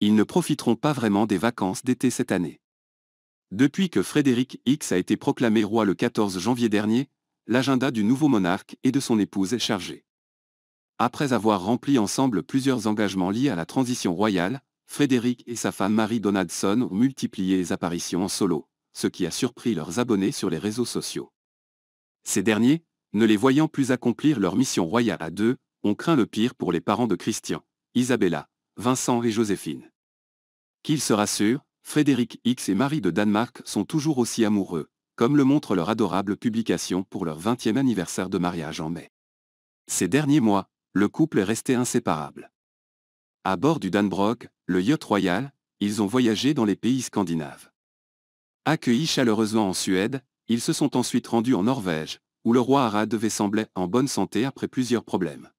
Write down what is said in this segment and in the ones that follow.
ils ne profiteront pas vraiment des vacances d'été cette année. Depuis que Frédéric X a été proclamé roi le 14 janvier dernier, l'agenda du nouveau monarque et de son épouse est chargé. Après avoir rempli ensemble plusieurs engagements liés à la transition royale, Frédéric et sa femme Marie Donaldson ont multiplié les apparitions en solo, ce qui a surpris leurs abonnés sur les réseaux sociaux. Ces derniers, ne les voyant plus accomplir leur mission royale à deux, ont craint le pire pour les parents de Christian, Isabella, Vincent et Joséphine. Qu'ils se rassurent, Frédéric X et Marie de Danemark sont toujours aussi amoureux, comme le montre leur adorable publication pour leur 20e anniversaire de mariage en mai. Ces derniers mois, le couple est resté inséparable. À bord du Danbrog, le yacht royal, ils ont voyagé dans les pays scandinaves. Accueillis chaleureusement en Suède, ils se sont ensuite rendus en Norvège, où le roi Harald devait sembler en bonne santé après plusieurs problèmes.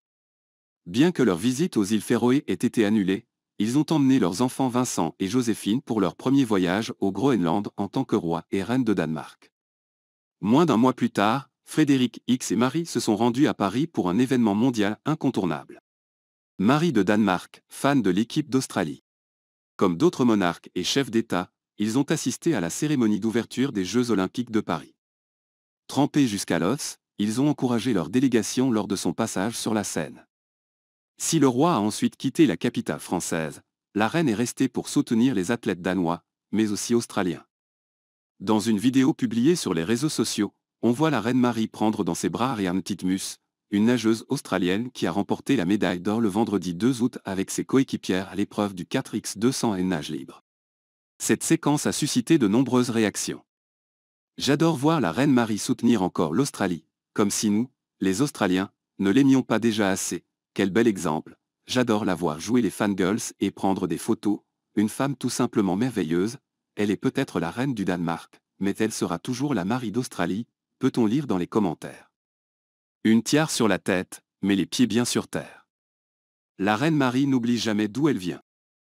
Bien que leur visite aux îles Féroé ait été annulée, ils ont emmené leurs enfants Vincent et Joséphine pour leur premier voyage au Groenland en tant que roi et reine de Danemark. Moins d'un mois plus tard, Frédéric X et Marie se sont rendus à Paris pour un événement mondial incontournable. Marie de Danemark, fan de l'équipe d'Australie. Comme d'autres monarques et chefs d'État, ils ont assisté à la cérémonie d'ouverture des Jeux olympiques de Paris. Trempés jusqu'à l'os, ils ont encouragé leur délégation lors de son passage sur la Seine. Si le roi a ensuite quitté la capitale française, la reine est restée pour soutenir les athlètes danois, mais aussi australiens. Dans une vidéo publiée sur les réseaux sociaux, on voit la reine Marie prendre dans ses bras Ariane Titmus, une nageuse australienne qui a remporté la médaille d'or le vendredi 2 août avec ses coéquipières à l'épreuve du 4x200 et nage libre. Cette séquence a suscité de nombreuses réactions. J'adore voir la reine Marie soutenir encore l'Australie, comme si nous, les Australiens, ne l'aimions pas déjà assez, quel bel exemple. J'adore la voir jouer les fangirls et prendre des photos. Une femme tout simplement merveilleuse. Elle est peut-être la reine du Danemark, mais elle sera toujours la Marie d'Australie, peut-on lire dans les commentaires. Une tiare sur la tête, mais les pieds bien sur terre. La reine Marie n'oublie jamais d'où elle vient.